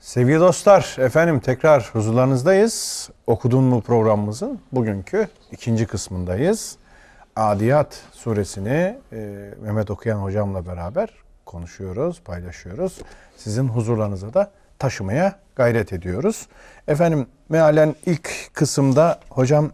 Sevgili dostlar, efendim tekrar huzurlarınızdayız. Okudun mu programımızın bugünkü ikinci kısmındayız. Adiyat suresini e, Mehmet Okuyan hocamla beraber konuşuyoruz, paylaşıyoruz. Sizin huzurlarınıza da taşımaya gayret ediyoruz. Efendim mealen ilk kısımda hocam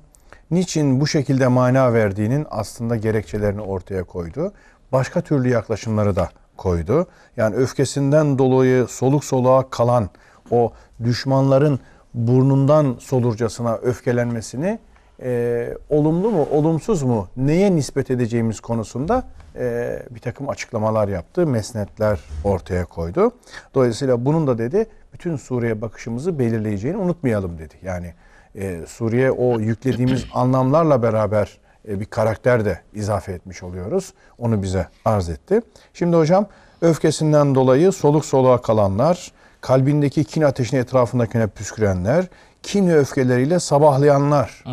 niçin bu şekilde mana verdiğinin aslında gerekçelerini ortaya koydu. Başka türlü yaklaşımları da koydu. Yani öfkesinden dolayı soluk soluğa kalan o düşmanların burnundan solurcasına öfkelenmesini e, olumlu mu, olumsuz mu, neye nispet edeceğimiz konusunda e, bir takım açıklamalar yaptı, mesnetler ortaya koydu. Dolayısıyla bunun da dedi bütün Suriye bakışımızı belirleyeceğini unutmayalım dedi. Yani e, Suriye o yüklediğimiz anlamlarla beraber e, bir karakter de izafe etmiş oluyoruz. Onu bize arz etti. Şimdi hocam öfkesinden dolayı soluk soluğa kalanlar, kalbindeki kin ateşini etrafındakine püskürenler, kin öfkeleriyle sabahlayanlar.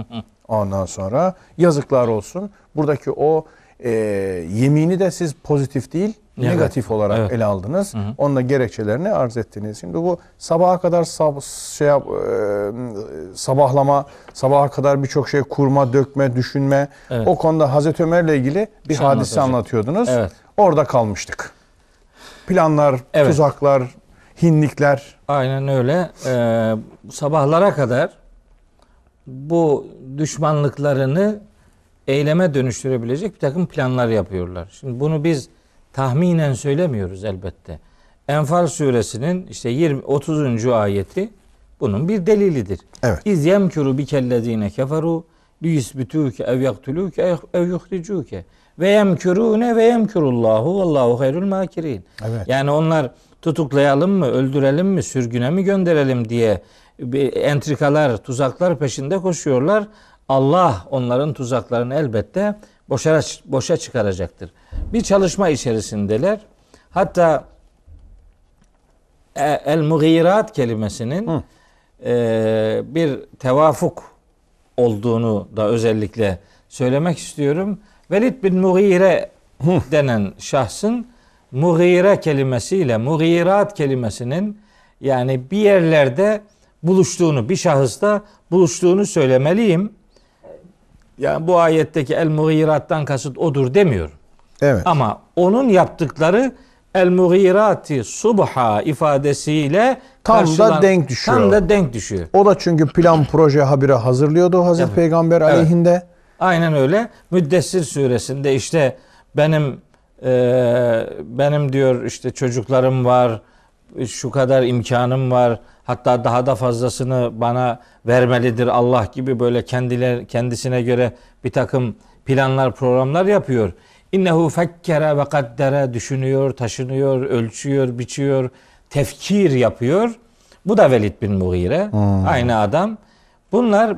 Ondan sonra yazıklar olsun. Buradaki o e, yemini de siz pozitif değil evet. negatif olarak evet. ele aldınız. Hı hı. Onunla gerekçelerini arz ettiniz. Şimdi bu sabaha kadar sab şey yap, e, sabahlama, sabaha kadar birçok şey kurma, dökme, düşünme. Evet. O konuda Hazreti Ömer'le ilgili bir şey hadise anlatıyordunuz. Evet. Orada kalmıştık. Planlar, evet. tuzaklar, hinlikler. Aynen öyle. Ee, sabahlara kadar bu düşmanlıklarını eyleme dönüştürebilecek bir takım planlar yapıyorlar. Şimdi bunu biz tahminen söylemiyoruz elbette. Enfal suresinin işte 20 30. ayeti bunun bir delilidir. Evet. İz yemkuru bikellezine keferu liyusbituke ev yaktuluke ev yuhricuke ve yemkuru ne ve yemkurullahu vallahu hayrul makirin. Evet. Yani onlar tutuklayalım mı, öldürelim mi, sürgüne mi gönderelim diye entrikalar, tuzaklar peşinde koşuyorlar Allah onların tuzaklarını elbette boşa, boşa çıkaracaktır. Bir çalışma içerisindeler. Hatta e, el-mughirat kelimesinin e, bir tevafuk olduğunu da özellikle söylemek istiyorum. Velid bin Mughire Hı. denen şahsın Mughire kelimesiyle Mughirat kelimesinin yani bir yerlerde buluştuğunu, bir şahısta buluştuğunu söylemeliyim. Yani bu ayetteki el mugirattan kasıt odur demiyor. Evet. Ama onun yaptıkları el mugirati subha ifadesiyle tam da denk düşüyor. Tam da denk düşüyor. O da çünkü plan proje habire hazırlıyordu Hazreti evet. Peygamber evet. aleyhinde. Aynen öyle. Müddessir suresinde işte benim e, benim diyor işte çocuklarım var, şu kadar imkanım var, hatta daha da fazlasını bana vermelidir Allah gibi böyle kendiler kendisine göre bir takım planlar programlar yapıyor. İnnehu fekkere ve kaddere düşünüyor, taşınıyor, ölçüyor, biçiyor, tefkir yapıyor. Bu da Velid bin Mughire. Hmm. Aynı adam. Bunlar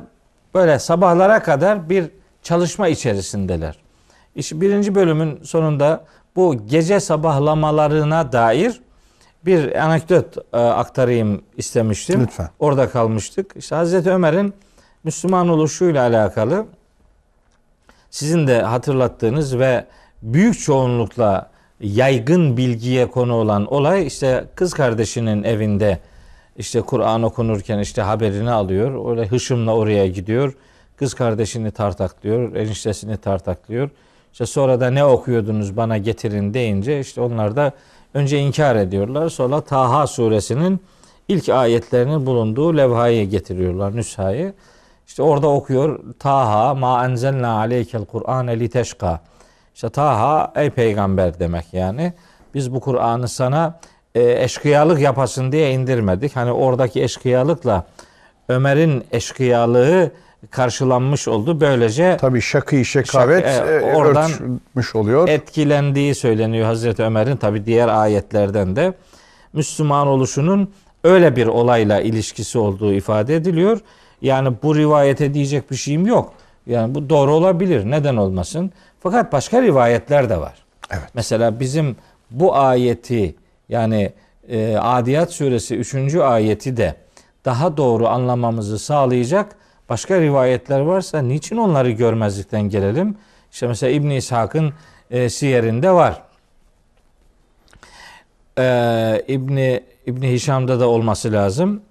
böyle sabahlara kadar bir çalışma içerisindeler. İşte birinci bölümün sonunda bu gece sabahlamalarına dair bir anekdot e, aktarayım istemiştim. Lütfen. Orada kalmıştık. İşte Hazreti Ömer'in Müslüman oluşuyla alakalı sizin de hatırlattığınız ve büyük çoğunlukla yaygın bilgiye konu olan olay işte kız kardeşinin evinde işte Kur'an okunurken işte haberini alıyor. Öyle hışımla oraya gidiyor. Kız kardeşini tartaklıyor, eniştesini tartaklıyor. İşte sonra da ne okuyordunuz bana getirin deyince işte onlar da Önce inkar ediyorlar. Sonra Taha suresinin ilk ayetlerinin bulunduğu levhayı getiriyorlar, nüshayı. İşte orada okuyor. Taha ma enzelna aleykel Kur'an li teşka. İşte Taha ey peygamber demek yani. Biz bu Kur'an'ı sana e, eşkıyalık yapasın diye indirmedik. Hani oradaki eşkıyalıkla Ömer'in eşkıyalığı karşılanmış oldu. Böylece tabi şakı şekavet şak, e, e oradan örtmüş oluyor. Etkilendiği söyleniyor Hazreti Ömer'in tabi diğer ayetlerden de Müslüman oluşunun öyle bir olayla ilişkisi olduğu ifade ediliyor. Yani bu rivayete diyecek bir şeyim yok. Yani bu doğru olabilir. Neden olmasın? Fakat başka rivayetler de var. Evet. Mesela bizim bu ayeti yani e, Adiyat suresi 3. ayeti de daha doğru anlamamızı sağlayacak başka rivayetler varsa niçin onları görmezlikten gelelim? İşte mesela İbn İshak'ın e, siyerinde var. Ee, İbn İbni Hişam'da da olması lazım.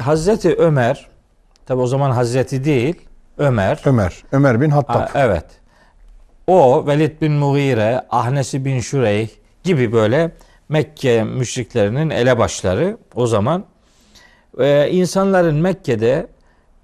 Hazreti Ömer tabi o zaman Hazreti değil Ömer. Ömer. Ömer bin Hattab. Ha, evet. O Velid bin Mughire, Ahnesi bin Şurey gibi böyle Mekke müşriklerinin elebaşları o zaman. Ee, insanların Mekke'de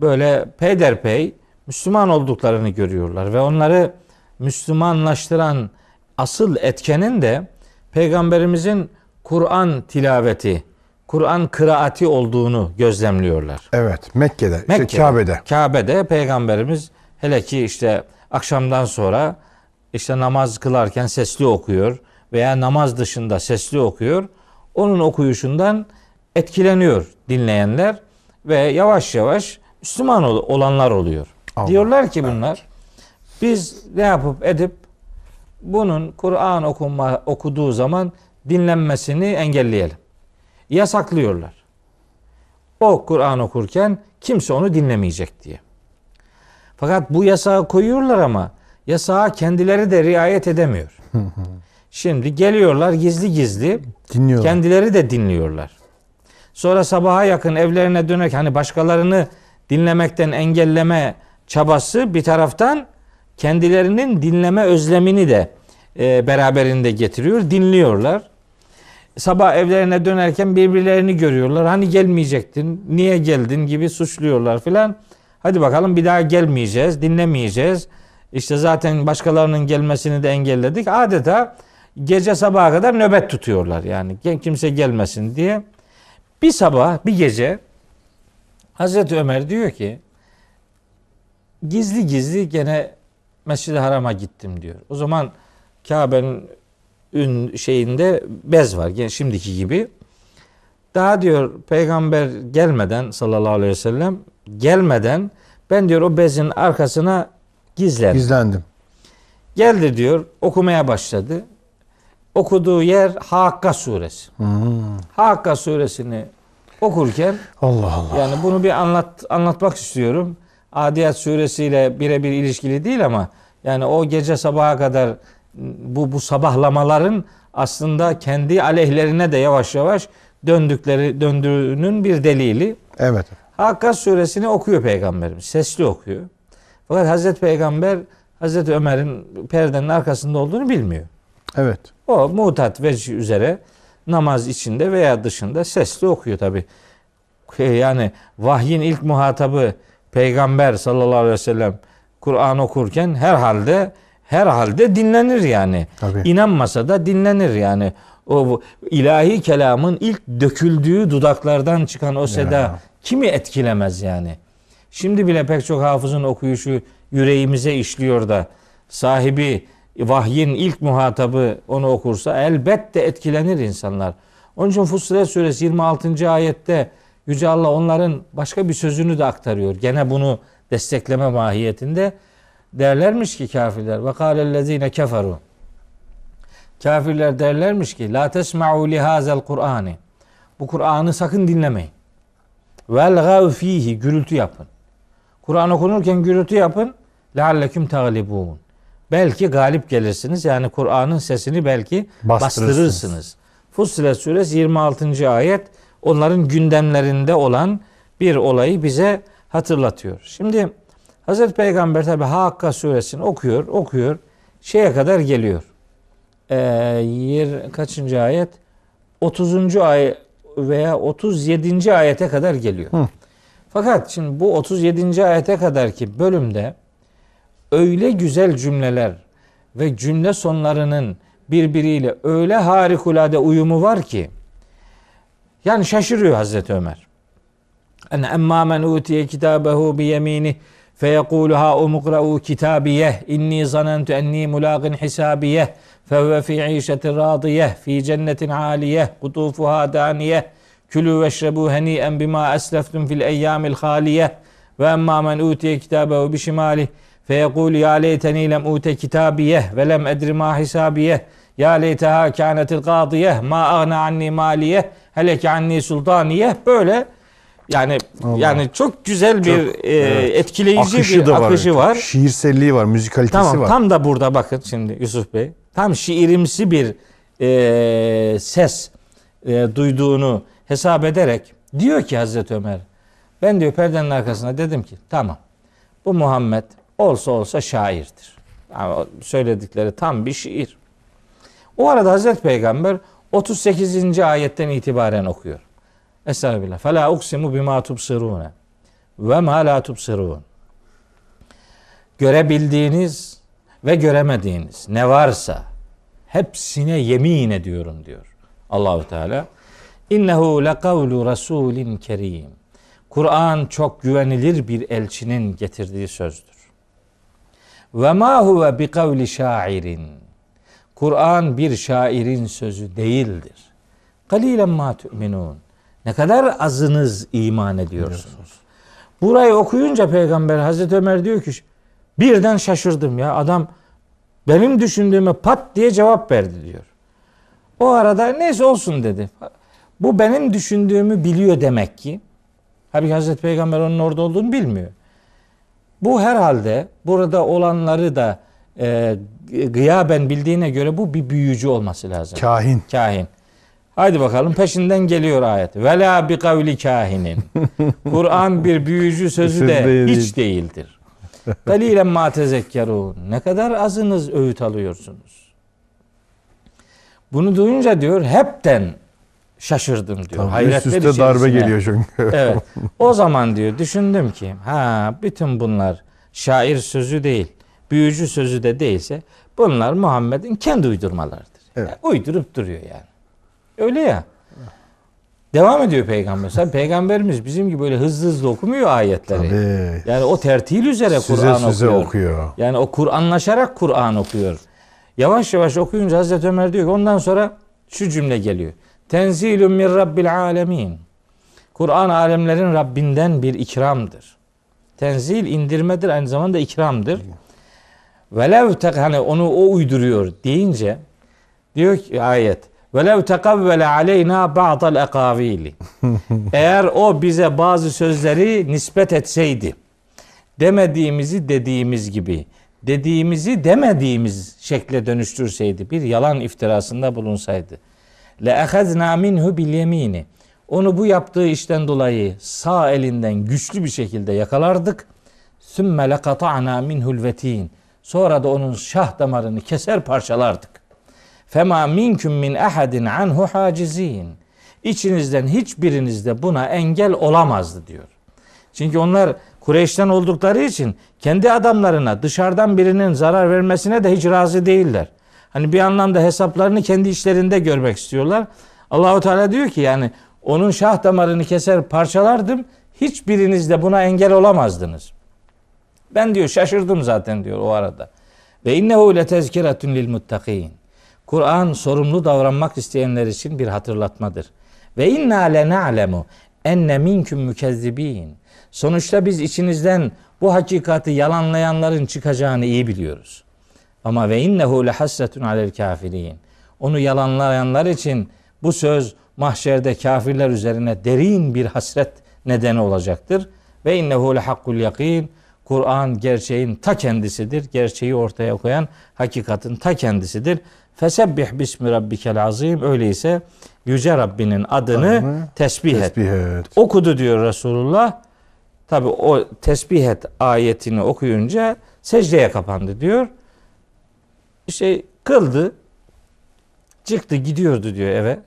böyle peyderpey Müslüman olduklarını görüyorlar ve onları Müslümanlaştıran asıl etkenin de peygamberimizin Kur'an tilaveti, Kur'an kıraati olduğunu gözlemliyorlar. Evet, Mekke'de, şey, Mekke'de işte Kabe'de. Kabe'de peygamberimiz hele ki işte akşamdan sonra işte namaz kılarken sesli okuyor veya namaz dışında sesli okuyor. Onun okuyuşundan etkileniyor dinleyenler ve yavaş yavaş Müslüman olanlar oluyor. Allah. Diyorlar ki bunlar evet. biz ne yapıp edip bunun Kur'an okunma okuduğu zaman dinlenmesini engelleyelim. Yasaklıyorlar. O Kur'an okurken kimse onu dinlemeyecek diye. Fakat bu yasağı koyuyorlar ama yasağa kendileri de riayet edemiyor. Şimdi geliyorlar gizli gizli dinliyorlar. kendileri de dinliyorlar. Sonra sabaha yakın evlerine dönerek hani başkalarını dinlemekten engelleme çabası bir taraftan kendilerinin dinleme özlemini de e, beraberinde getiriyor. Dinliyorlar. Sabah evlerine dönerken birbirlerini görüyorlar. Hani gelmeyecektin, niye geldin gibi suçluyorlar filan. Hadi bakalım bir daha gelmeyeceğiz, dinlemeyeceğiz. İşte zaten başkalarının gelmesini de engelledik. Adeta gece sabaha kadar nöbet tutuyorlar yani kimse gelmesin diye. Bir sabah, bir gece Hazreti Ömer diyor ki gizli gizli gene Mescid-i Haram'a gittim diyor. O zaman Kabe'nin ün şeyinde bez var. Yani şimdiki gibi. Daha diyor peygamber gelmeden sallallahu aleyhi ve sellem gelmeden ben diyor o bezin arkasına gizlendim. Gizlendim. Geldi diyor okumaya başladı. Okuduğu yer Hakka suresi. Hmm. Hakka suresini okurken Allah Allah. Yani bunu bir anlat anlatmak istiyorum. Adiyat suresiyle birebir ilişkili değil ama yani o gece sabaha kadar bu bu sabahlamaların aslında kendi aleyhlerine de yavaş yavaş döndükleri döndüğünün bir delili. Evet. Hakka suresini okuyor peygamberimiz. Sesli okuyor. Fakat Hazreti Peygamber Hazreti Ömer'in perdenin arkasında olduğunu bilmiyor. Evet. O mutat vecih üzere namaz içinde veya dışında sesli okuyor tabi. Yani vahyin ilk muhatabı peygamber sallallahu aleyhi ve sellem Kur'an okurken herhalde herhalde dinlenir yani. Tabii. İnanmasa da dinlenir yani. O ilahi kelamın ilk döküldüğü dudaklardan çıkan o seda ya. kimi etkilemez yani. Şimdi bile pek çok hafızın okuyuşu yüreğimize işliyor da sahibi vahyin ilk muhatabı onu okursa elbette etkilenir insanlar. Onun için Fussilet suresi 26. ayette Yüce Allah onların başka bir sözünü de aktarıyor. Gene bunu destekleme mahiyetinde derlermiş ki kafirler ve kâlellezîne keferu kafirler derlermiş ki la tesma'u lihazel Kur'an'ı bu Kur'an'ı sakın dinlemeyin. Velgav fihi gürültü yapın. Kur'an okunurken gürültü yapın. Lealleküm taglibun belki galip gelirsiniz. Yani Kur'an'ın sesini belki bastırırsınız. bastırırsınız. Fussilet suresi 26. ayet onların gündemlerinde olan bir olayı bize hatırlatıyor. Şimdi Hazreti Peygamber tabi Hakka suresini okuyor, okuyor. Şeye kadar geliyor. Ee, yer, kaçıncı ayet? 30. ay veya 37. ayete kadar geliyor. Hı. Fakat şimdi bu 37. ayete kadar ki bölümde öyle güzel cümleler ve cümle sonlarının birbiriyle öyle harikulade uyumu var ki yani şaşırıyor Hazreti Ömer. En emma men utiye kitabehu bi yemini feyekulu ha umukra'u kitabiyeh inni zanentu enni mulaqin hisabiyeh fevve fi işetin radiyeh fi cennetin aliyeh kutufuha daniye, külü veşrebu heni'en bima esleftum fil eyyamil haliyeh ve emma men utiye kitabehu bi şimalih feyekul ya leyteni lem ute kitabiyeh ve lem edri ma hisabiyeh ya leyteha kânetil gâdiyeh ma aghna anni maliyeh heleke anni sultaniyeh böyle yani Allah. yani çok güzel çok, bir e, evet. etkileyici akışı bir akışı var. var. Şiirselliği var, müzikalitesi tamam, var. Tam da burada bakın şimdi Yusuf Bey. Tam şiirimsi bir e, ses e, duyduğunu hesap ederek diyor ki Hazreti Ömer ben diyor perdenin arkasına dedim ki tamam bu Muhammed olsa olsa şairdir. Yani söyledikleri tam bir şiir. O arada Hazreti Peygamber 38. ayetten itibaren okuyor. Estağfirullah. Fela uksimu bima tubsirune ve ma la tubsirun. Görebildiğiniz ve göremediğiniz ne varsa hepsine yemin ediyorum diyor Allahu Teala. İnnehu la kavlu rasulin kerim. Kur'an çok güvenilir bir elçinin getirdiği sözdür. Ve ma huve bi kavli şairin. Kur'an bir şairin sözü değildir. Kalilen ma tu'minun. Ne kadar azınız iman ediyorsunuz. Burayı okuyunca peygamber Hazreti Ömer diyor ki birden şaşırdım ya adam benim düşündüğüme pat diye cevap verdi diyor. O arada neyse olsun dedi. Bu benim düşündüğümü biliyor demek ki. Halbuki Hazreti Peygamber onun orada olduğunu bilmiyor. Bu herhalde burada olanları da e, gıyaben bildiğine göre bu bir büyücü olması lazım. Kahin. Kahin. Haydi bakalım peşinden geliyor ayet. Vela bi kavli kahinin. Kur'an bir büyücü sözü de hiç değildir. Dalilen ma tezekkerun. Ne kadar azınız öğüt alıyorsunuz. Bunu duyunca diyor hepten şaşırdım diyor. Tabii Hayretler üst üste içerisine. darbe geliyor çünkü. evet. O zaman diyor düşündüm ki ha bütün bunlar şair sözü değil, büyücü sözü de değilse bunlar Muhammed'in kendi uydurmalarıdır. Evet. Yani uydurup duruyor yani. Öyle ya. Devam ediyor peygamber. Sen peygamberimiz bizim gibi böyle hızlı hızlı okumuyor ayetleri. Tabii. Yani o tertil üzere Kur'an okuyor. okuyor. Yani o Kur'anlaşarak Kur'an okuyor. Yavaş yavaş okuyunca Hazreti Ömer diyor ki ondan sonra şu cümle geliyor. Tenzilun min rabbil alemin. Kur'an alemlerin Rabbinden bir ikramdır. Tenzil indirmedir aynı zamanda ikramdır. Velev tek hani onu o uyduruyor deyince diyor ki ayet velev tekavvele aleyna ba'dal ekavili. Eğer o bize bazı sözleri nispet etseydi demediğimizi dediğimiz gibi dediğimizi demediğimiz şekle dönüştürseydi bir yalan iftirasında bulunsaydı Le ehezna minhu bil yemini. Onu bu yaptığı işten dolayı sağ elinden güçlü bir şekilde yakalardık. Sümme lekata'na minhul vetin. Sonra da onun şah damarını keser parçalardık. Fema minküm min ahadin anhu hacizin. İçinizden hiçbirinizde buna engel olamazdı diyor. Çünkü onlar Kureyş'ten oldukları için kendi adamlarına dışarıdan birinin zarar vermesine de hiç razı değiller. Hani bir anlamda hesaplarını kendi işlerinde görmek istiyorlar. Allahu Teala diyor ki yani onun şah damarını keser parçalardım. Hiçbiriniz de buna engel olamazdınız. Ben diyor şaşırdım zaten diyor o arada. Ve innehu le tezkiratun lil muttakin. Kur'an sorumlu davranmak isteyenler için bir hatırlatmadır. Ve inna le na'lemu enne minkum mükezzibin. Sonuçta biz içinizden bu hakikati yalanlayanların çıkacağını iyi biliyoruz. Ama ve innehu lehasretun alel kafirin. Onu yalanlayanlar için bu söz mahşerde kafirler üzerine derin bir hasret nedeni olacaktır. Ve innehu lehakkul yakin. Kur'an gerçeğin ta kendisidir. Gerçeği ortaya koyan hakikatin ta kendisidir. Fesebbih bismi rabbikel azim. Öyleyse yüce Rabbinin adını Adını tesbih, tesbih et. et. Okudu diyor Resulullah. Tabi o tesbih et ayetini okuyunca secdeye kapandı diyor şey kıldı. Çıktı gidiyordu diyor eve.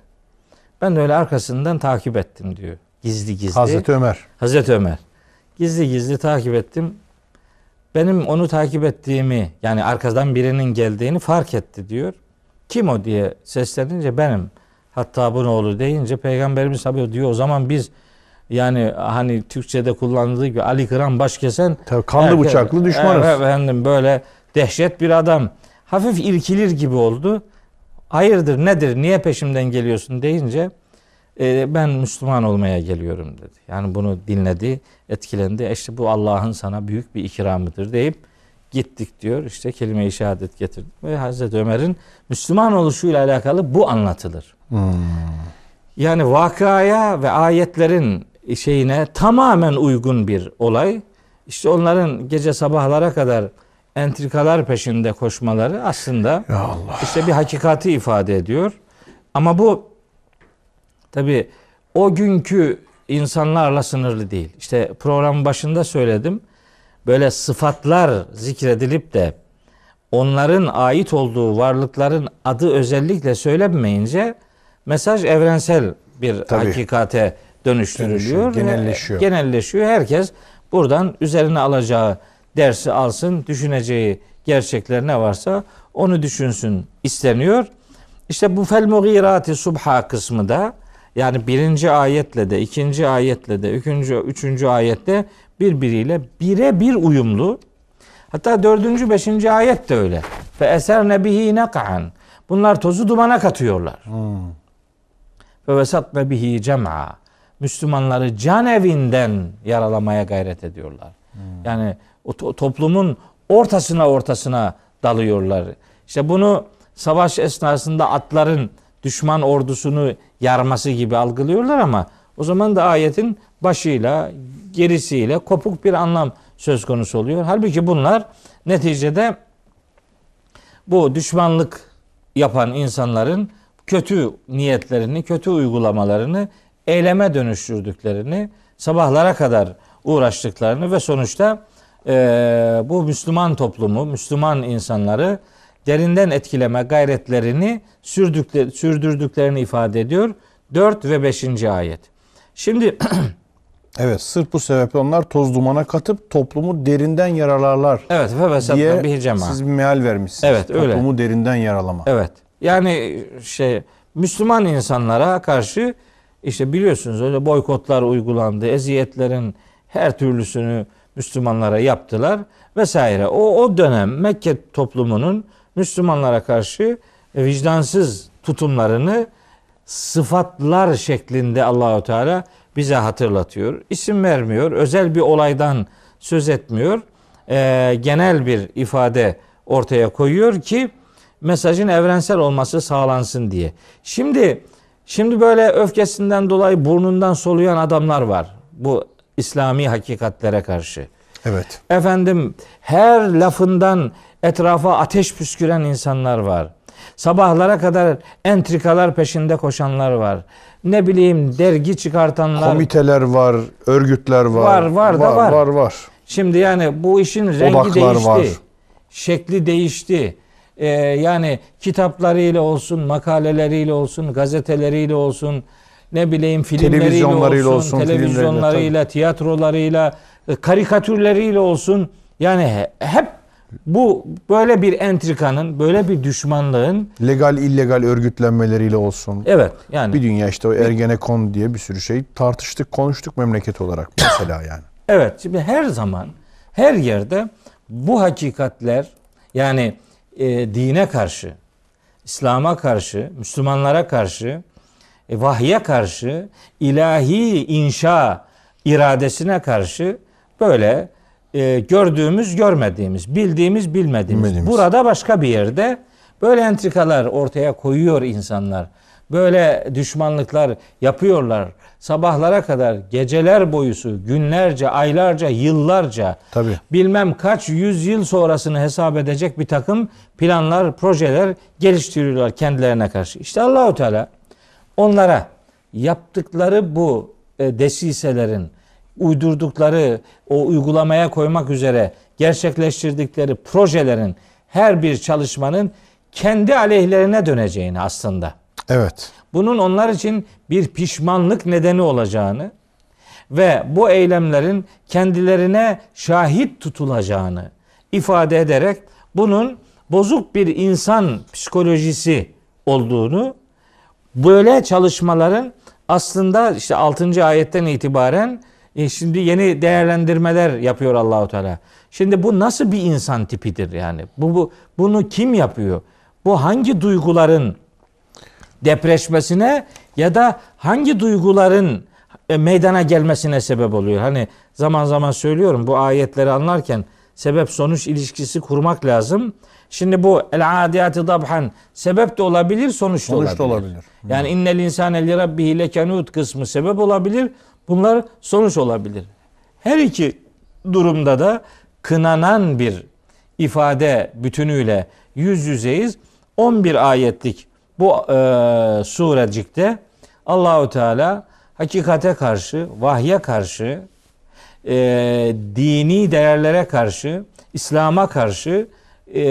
Ben de öyle arkasından takip ettim diyor. Gizli gizli. Hazreti Ömer. Hazreti Ömer. Gizli gizli takip ettim. Benim onu takip ettiğimi yani arkadan birinin geldiğini fark etti diyor. Kim o diye seslenince benim. Hatta bu ne olur deyince peygamberimiz tabii diyor o zaman biz yani hani Türkçe'de kullanıldığı gibi Ali Kıran baş kesen. Tabii kanlı erkek, bıçaklı düşmanız. Efendim böyle dehşet bir adam hafif irkilir gibi oldu. Hayırdır nedir niye peşimden geliyorsun deyince e, ben Müslüman olmaya geliyorum dedi. Yani bunu dinledi, etkilendi. E işte bu Allah'ın sana büyük bir ikramıdır deyip gittik diyor. İşte kelime-i şehadet getirdik. Ve Hazreti Ömer'in Müslüman oluşuyla alakalı bu anlatılır. Hmm. Yani vakaya ve ayetlerin şeyine tamamen uygun bir olay. İşte onların gece sabahlara kadar entrikalar peşinde koşmaları aslında ya Allah. işte bir hakikati ifade ediyor. Ama bu tabi o günkü insanlarla sınırlı değil. İşte programın başında söyledim. Böyle sıfatlar zikredilip de onların ait olduğu varlıkların adı özellikle söylenmeyince mesaj evrensel bir Tabii. hakikate dönüştürülüyor. Dönüşüyor, genelleşiyor. Genelleşiyor. Herkes buradan üzerine alacağı dersi alsın, düşüneceği gerçekler ne varsa onu düşünsün isteniyor. İşte bu fel mugirati subha kısmı da yani birinci ayetle de, ikinci ayetle de, üçüncü, üçüncü ayette birbiriyle birebir uyumlu. Hatta dördüncü, beşinci ayet de öyle. Fe eserne bihi neka'an. Bunlar tozu dumana katıyorlar. Ve vesat nebihi cem'a. Müslümanları can evinden yaralamaya gayret ediyorlar. Hmm. Yani o to- toplumun ortasına ortasına dalıyorlar. İşte bunu savaş esnasında atların düşman ordusunu yarması gibi algılıyorlar ama o zaman da ayetin başıyla gerisiyle kopuk bir anlam söz konusu oluyor. Halbuki bunlar neticede bu düşmanlık yapan insanların kötü niyetlerini, kötü uygulamalarını eyleme dönüştürdüklerini, sabahlara kadar uğraştıklarını ve sonuçta e, bu Müslüman toplumu, Müslüman insanları derinden etkileme gayretlerini sürdükleri, sürdürdüklerini ifade ediyor. 4 ve 5. ayet. Şimdi Evet sırf bu sebeple onlar toz dumana katıp toplumu derinden yaralarlar. Evet ve diye bir cema. Siz bir meal vermişsiniz. Evet öyle. Toplumu derinden yaralama. Evet. Yani şey Müslüman insanlara karşı işte biliyorsunuz öyle boykotlar uygulandı. Eziyetlerin her türlüsünü Müslümanlara yaptılar vesaire. O o dönem Mekke toplumunun Müslümanlara karşı vicdansız tutumlarını sıfatlar şeklinde Allahu Teala bize hatırlatıyor. İsim vermiyor, özel bir olaydan söz etmiyor. E, genel bir ifade ortaya koyuyor ki mesajın evrensel olması sağlansın diye. Şimdi şimdi böyle öfkesinden dolayı burnundan soluyan adamlar var. Bu İslami hakikatlere karşı. Evet. Efendim her lafından etrafa ateş püsküren insanlar var. Sabahlara kadar entrikalar peşinde koşanlar var. Ne bileyim dergi çıkartanlar. Komiteler var, örgütler var. Var, var, da var. Var, var. Şimdi yani bu işin rengi Odaklar değişti. Var. Şekli değişti. Ee, yani kitaplarıyla olsun, makaleleriyle olsun, gazeteleriyle olsun, ne bileyim filmleriyle olsun, olsun televizyonlarıyla, tiyatrolarıyla, e, karikatürleriyle olsun. Yani hep bu böyle bir entrikanın, böyle bir düşmanlığın legal illegal örgütlenmeleriyle olsun. Evet. Yani bir dünya işte o Ergenekon diye bir sürü şey tartıştık, konuştuk memleket olarak mesela yani. Evet. Şimdi her zaman her yerde bu hakikatler yani e, dine karşı, İslam'a karşı, Müslümanlara karşı e, vahye karşı, ilahi inşa iradesine karşı böyle e, gördüğümüz görmediğimiz, bildiğimiz bilmediğimiz. Bilmediğimiz. Burada başka bir yerde böyle entrikalar ortaya koyuyor insanlar. Böyle düşmanlıklar yapıyorlar. Sabahlara kadar geceler boyusu, günlerce, aylarca, yıllarca Tabii. bilmem kaç yüzyıl sonrasını hesap edecek bir takım planlar, projeler geliştiriyorlar kendilerine karşı. İşte Allahu Teala Onlara yaptıkları bu e, desiselerin uydurdukları, o uygulamaya koymak üzere gerçekleştirdikleri projelerin her bir çalışmanın kendi aleyhlerine döneceğini aslında. Evet. Bunun onlar için bir pişmanlık nedeni olacağını ve bu eylemlerin kendilerine şahit tutulacağını ifade ederek bunun bozuk bir insan psikolojisi olduğunu Böyle çalışmaların aslında işte 6. ayetten itibaren e, şimdi yeni değerlendirmeler yapıyor Allahu Teala. Şimdi bu nasıl bir insan tipidir yani? Bu, bu bunu kim yapıyor? Bu hangi duyguların depreşmesine ya da hangi duyguların e, meydana gelmesine sebep oluyor? Hani zaman zaman söylüyorum bu ayetleri anlarken sebep sonuç ilişkisi kurmak lazım. Şimdi bu el adiyati dabhan sebep de olabilir, sonuç da olabilir. olabilir. Yani innel insane li rabbihi lekenut kısmı sebep olabilir. Bunlar sonuç olabilir. Her iki durumda da kınanan bir ifade bütünüyle yüz yüzeyiz. 11 ayetlik bu e, surecikte Allahu Teala hakikate karşı, vahye karşı, e, dini değerlere karşı, İslam'a karşı e,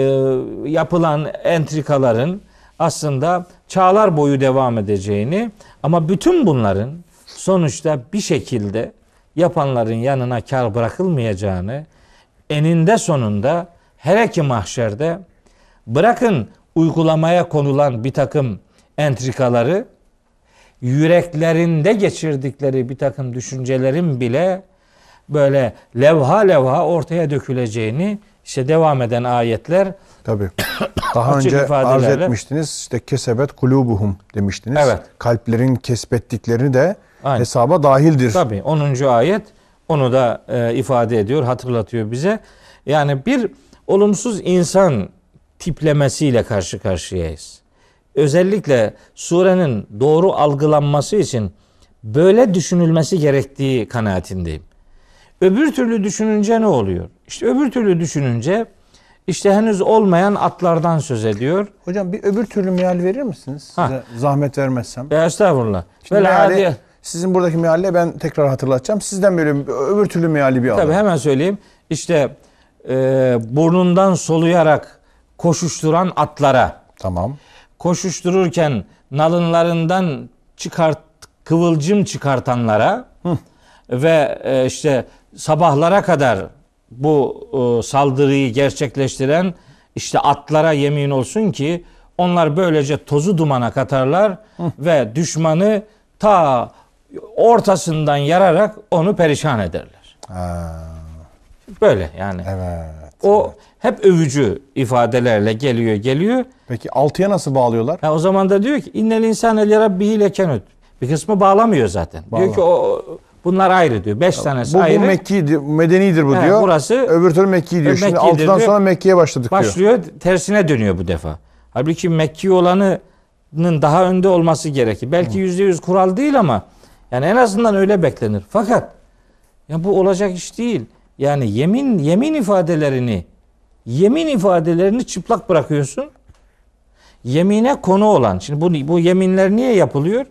yapılan entrikaların aslında çağlar boyu devam edeceğini ama bütün bunların sonuçta bir şekilde yapanların yanına kar bırakılmayacağını eninde sonunda her iki mahşerde bırakın uygulamaya konulan bir takım entrikaları yüreklerinde geçirdikleri bir takım düşüncelerin bile böyle levha levha ortaya döküleceğini işte devam eden ayetler Tabii. Daha önce arz etmiştiniz işte kesebet kulubuhum demiştiniz. Evet. Kalplerin kesbettiklerini de Aynen. hesaba dahildir. Tabii 10. ayet onu da e, ifade ediyor, hatırlatıyor bize. Yani bir olumsuz insan tiplemesiyle karşı karşıyayız. Özellikle surenin doğru algılanması için böyle düşünülmesi gerektiği kanaatindeyim. Öbür türlü düşününce ne oluyor? İşte öbür türlü düşününce işte henüz olmayan atlardan söz ediyor. Hocam bir öbür türlü meal verir misiniz? Size ha. zahmet vermezsem. Ya estağfurullah. Şimdi meali, hadi... sizin buradaki mealle ben tekrar hatırlatacağım. Sizden böyle öbür türlü meali bir alalım. Tabii hemen söyleyeyim. İşte e, burnundan soluyarak koşuşturan atlara. Tamam. Koşuştururken nalınlarından çıkart kıvılcım çıkartanlara. Hı. Ve e, işte sabahlara kadar bu e, saldırıyı gerçekleştiren işte atlara yemin olsun ki onlar böylece tozu dumana katarlar ve düşmanı ta ortasından yararak onu perişan ederler. Böyle yani. Evet. O evet. hep övücü ifadelerle geliyor geliyor. Peki altıya nasıl bağlıyorlar? Ya o zaman da diyor ki innel insane li rabbihi lekenut. Bir kısmı bağlamıyor zaten. Bağla. Diyor ki o Bunlar ayrı diyor. Beş tanesi bu, bu ayrı. Bu Mekki'dir, medenidir bu evet, diyor. Burası öbür türlü Mekki diyor. Şimdi altıdan diyor. sonra Mekki'ye başladık başlıyor, diyor. Başlıyor tersine dönüyor bu defa. Halbuki Mekki olanının daha önde olması gerekir. Belki yüzde yüz kural değil ama yani en azından öyle beklenir. Fakat ya bu olacak iş değil. Yani yemin yemin ifadelerini yemin ifadelerini çıplak bırakıyorsun. Yemine konu olan. Şimdi bu bu yeminler niye yapılıyor?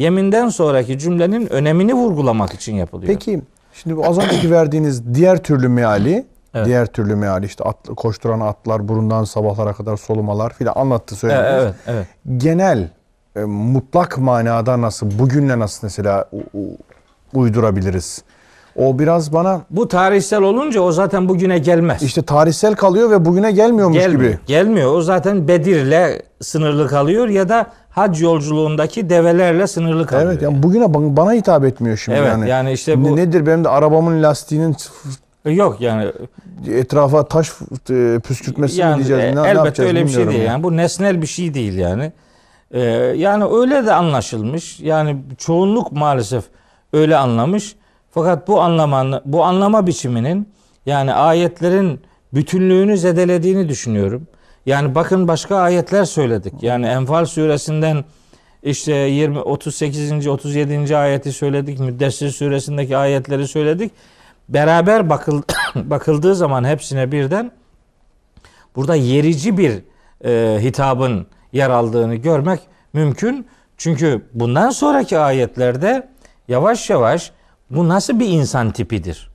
yeminden sonraki cümlenin önemini vurgulamak için yapılıyor. Peki şimdi az önceki verdiğiniz diğer türlü meali Evet. Diğer türlü meali işte at, koşturan atlar burundan sabahlara kadar solumalar filan anlattı söylediniz. Evet, evet. Genel e, mutlak manada nasıl bugünle nasıl mesela u, u, uydurabiliriz? O biraz bana... Bu tarihsel olunca o zaten bugüne gelmez. İşte tarihsel kalıyor ve bugüne gelmiyormuş gelmiyor, gibi. Gelmiyor. O zaten Bedir'le sınırlı kalıyor ya da hac yolculuğundaki develerle sınırlı kalıyor. Evet yani bugüne bana hitap etmiyor şimdi evet, yani. yani işte bu... Nedir benim de arabamın lastiğinin Yok yani etrafa taş püskürtmesi yani, mi diyeceğiz? Ne, elbette ne öyle bir şey değil. Yani. bu nesnel bir şey değil yani. Ee, yani öyle de anlaşılmış. Yani çoğunluk maalesef öyle anlamış. Fakat bu anlaman, bu anlama biçiminin yani ayetlerin bütünlüğünü zedelediğini düşünüyorum. Yani bakın başka ayetler söyledik. Yani Enfal suresinden işte 20 38. 37. ayeti söyledik. Müddessir suresindeki ayetleri söyledik. Beraber bakıl, bakıldığı zaman hepsine birden burada yerici bir e, hitabın yer aldığını görmek mümkün. Çünkü bundan sonraki ayetlerde yavaş yavaş bu nasıl bir insan tipidir?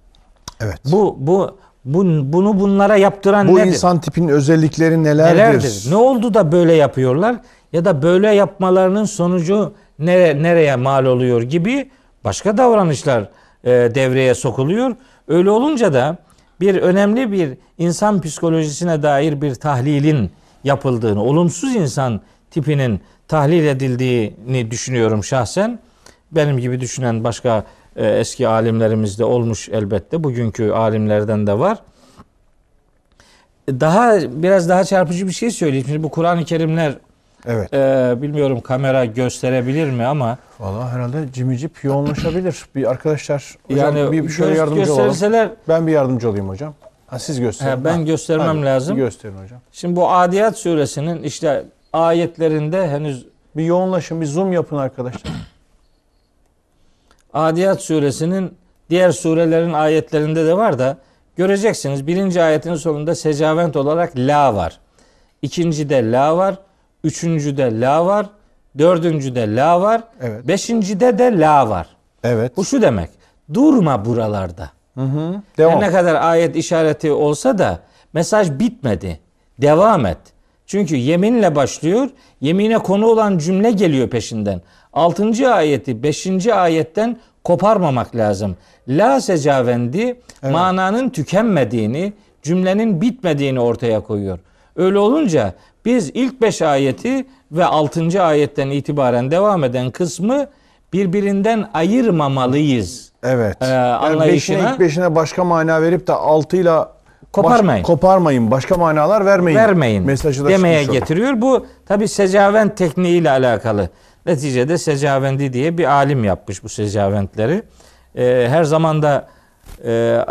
Evet. Bu bu bu bunu bunlara yaptıran bu nedir? Bu insan tipinin özellikleri nelerdir? nelerdir? Ne oldu da böyle yapıyorlar ya da böyle yapmalarının sonucu nere, nereye mal oluyor gibi başka davranışlar e, devreye sokuluyor. Öyle olunca da bir önemli bir insan psikolojisine dair bir tahlilin yapıldığını, olumsuz insan tipinin tahlil edildiğini düşünüyorum şahsen. Benim gibi düşünen başka e, eski alimlerimizde olmuş elbette. Bugünkü alimlerden de var. E, daha biraz daha çarpıcı bir şey söyleyeyim. Şimdi bu Kur'an-ı Kerimler Evet. Ee, bilmiyorum kamera gösterebilir mi ama. Valla herhalde cimicip yoğunlaşabilir. bir arkadaşlar hocam yani, bir şöyle göz, yardımcı gösterseler, olalım. Ben bir yardımcı olayım hocam. Ha, siz gösterin. He, ben ha, göstermem hadi, lazım. Gösterin hocam. Şimdi bu Adiyat suresinin işte ayetlerinde henüz bir yoğunlaşın, bir zoom yapın arkadaşlar. Adiyat suresinin diğer surelerin ayetlerinde de var da göreceksiniz birinci ayetin sonunda secavent olarak la var. İkincide la var. Üçüncüde la var. Dördüncüde la var. Evet. Beşincide de la var. Evet. Bu şu demek. Durma buralarda. Hı hı. Devam. ne kadar ayet işareti olsa da mesaj bitmedi. Devam et. Çünkü yeminle başlıyor. Yemine konu olan cümle geliyor peşinden. 6. ayeti 5. ayetten koparmamak lazım. La secavendi evet. mananın tükenmediğini, cümlenin bitmediğini ortaya koyuyor. Öyle olunca biz ilk 5 ayeti ve 6. ayetten itibaren devam eden kısmı birbirinden ayırmamalıyız. Evet. Ee, anlayışına. Yani beşine, ilk beşine başka mana verip de altıyla koparmayın. Baş, koparmayın. Başka manalar vermeyin. Vermeyin. Mesajı da demeye getiriyor. Bu tabi secavent ile alakalı. Neticede Secavendi diye bir alim yapmış bu Secavendleri. E, ee, her zaman da e,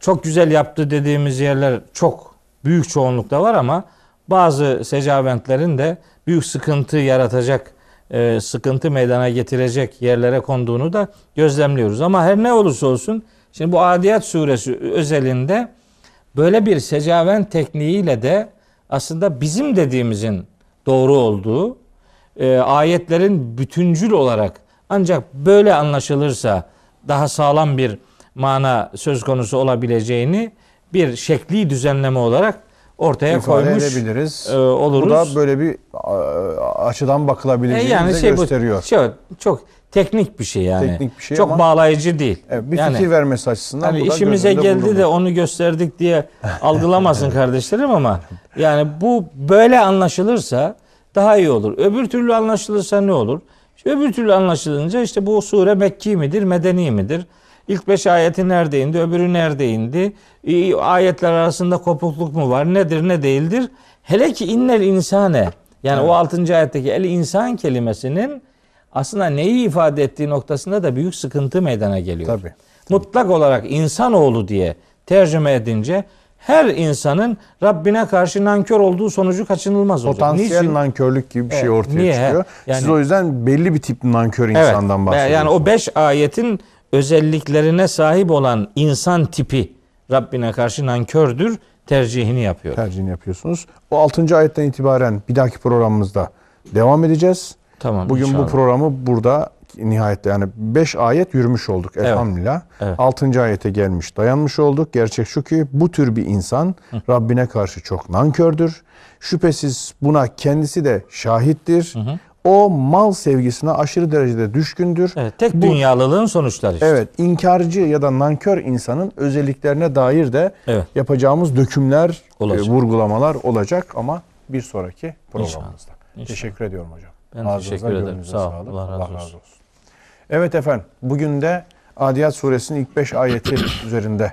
çok güzel yaptı dediğimiz yerler çok büyük çoğunlukta var ama bazı secaventlerin de büyük sıkıntı yaratacak, e, sıkıntı meydana getirecek yerlere konduğunu da gözlemliyoruz. Ama her ne olursa olsun şimdi bu Adiyat suresi özelinde böyle bir secavent tekniğiyle de aslında bizim dediğimizin doğru olduğu e, ayetlerin bütüncül olarak ancak böyle anlaşılırsa daha sağlam bir mana söz konusu olabileceğini bir şekli düzenleme olarak ortaya İfade koymuş edebiliriz. E, oluruz. Bu da böyle bir açıdan bakılabileceğini e yani şey gösteriyor. Bu, şey, çok teknik bir şey yani. Teknik bir şey çok ama bağlayıcı değil. Evet, bir yani, fikir vermesi açısından. Hani işimize geldi bulunur. de onu gösterdik diye algılamasın kardeşlerim ama yani bu böyle anlaşılırsa daha iyi olur. Öbür türlü anlaşılırsa ne olur? İşte öbür türlü anlaşılınca işte bu sure Mekki midir, Medeni midir? İlk beş ayeti nerede indi, öbürü nerede indi? Ayetler arasında kopukluk mu var, nedir, ne değildir? Hele ki innel insane, yani evet. o altıncı ayetteki el insan kelimesinin aslında neyi ifade ettiği noktasında da büyük sıkıntı meydana geliyor. Tabii. tabii. Mutlak olarak insanoğlu diye tercüme edince her insanın Rabbine karşı nankör olduğu sonucu kaçınılmaz olacak. Potansiyel Niçin? nankörlük gibi bir şey evet, ortaya niye? çıkıyor. Yani, Siz o yüzden belli bir tip nankör evet, insandan bahsediyorsunuz. Yani o beş ayetin özelliklerine sahip olan insan tipi Rabbine karşı nankördür tercihini yapıyor. Tercihini yapıyorsunuz. O altıncı ayetten itibaren bir dahaki programımızda devam edeceğiz. Tamam. Bugün inşallah. bu programı burada nihayette yani 5 ayet yürümüş olduk elhamdülillah. Evet. Evet. ayete gelmiş dayanmış olduk. Gerçek şu ki bu tür bir insan Hı. Rabbine karşı çok nankördür. Şüphesiz buna kendisi de şahittir. Hı hı. O mal sevgisine aşırı derecede düşkündür. Evet, tek Bu, dünyalılığın sonuçları işte. Evet, inkarcı ya da nankör insanın özelliklerine dair de evet. yapacağımız dökümler, e, olacak. E, vurgulamalar olacak ama bir sonraki programımızda. İnşallah. İnşallah. Teşekkür ediyorum hocam. Ben Ağzınıza, teşekkür ederim. Sağ olun. Allah razı olsun. Allah razı olsun. Evet efendim, bugün de Adiyat suresinin ilk 5 ayeti üzerinde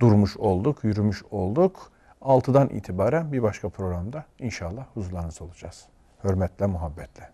durmuş olduk, yürümüş olduk. 6'dan itibaren bir başka programda inşallah huzurlarınızda olacağız. Hürmetle, muhabbetle.